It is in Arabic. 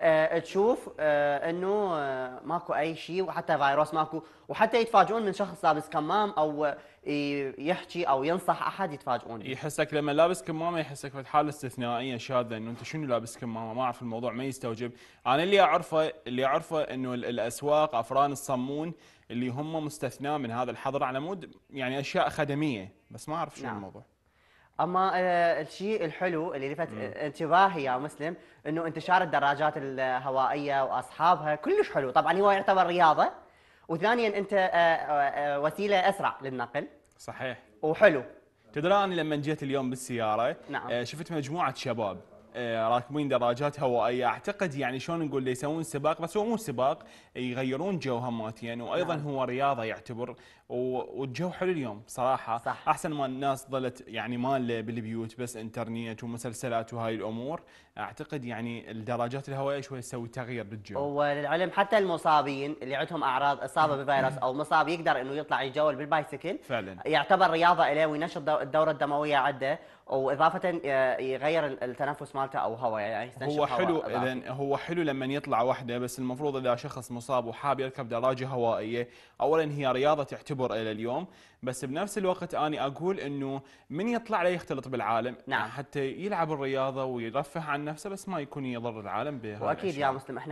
آه، تشوف آه، انه آه، ماكو اي شيء وحتى فيروس ماكو وحتى يتفاجئون من شخص لابس كمام او يحكي او ينصح احد يتفاجئون يحسك لما لابس كمامه يحسك في حاله استثنائيه شاذه انه انت شنو لابس كمامه ما اعرف الموضوع ما يستوجب انا اللي اعرفه اللي اعرفه انه الاسواق افران الصمون اللي هم مستثناه من هذا الحظر على مود يعني اشياء خدميه بس ما اعرف شنو نعم. الموضوع اما آه، الشيء الحلو اللي لفت آه، انتباهي يا مسلم انه انتشار الدراجات الهوائيه واصحابها كلش حلو طبعا هو يعتبر رياضه وثانيا انت آه، وسيله اسرع للنقل صحيح وحلو تدري انا لما جيت اليوم بالسياره نعم. شفت مجموعه شباب آه، راكبين دراجات هوائيه اعتقد يعني شلون نقول اللي يسوون سباق بس هو مو سباق يغيرون جو همات يعني وايضا نعم. هو رياضه يعتبر والجو حلو اليوم صراحه صح. احسن ما الناس ظلت يعني مال بالبيوت بس انترنت ومسلسلات وهاي الامور اعتقد يعني الدراجات الهوائيه شوي تسوي تغيير بالجو وللعلم حتى المصابين اللي عندهم اعراض اصابه بفيروس او مصاب يقدر انه يطلع يتجول بالبايسكل فعلا يعتبر رياضه اليه وينشط الدوره الدمويه عنده واضافه آه، يغير التنفس مال مالته او هواء يعني هو حلو اذا هو حلو لما يطلع وحده بس المفروض اذا شخص مصاب وحاب يركب دراجه هوائيه اولا هي رياضه تعتبر الى اليوم بس بنفس الوقت اني اقول انه من يطلع لا يختلط بالعالم نعم. حتى يلعب الرياضه ويرفه عن نفسه بس ما يكون يضر العالم بها واكيد يا مسلم احنا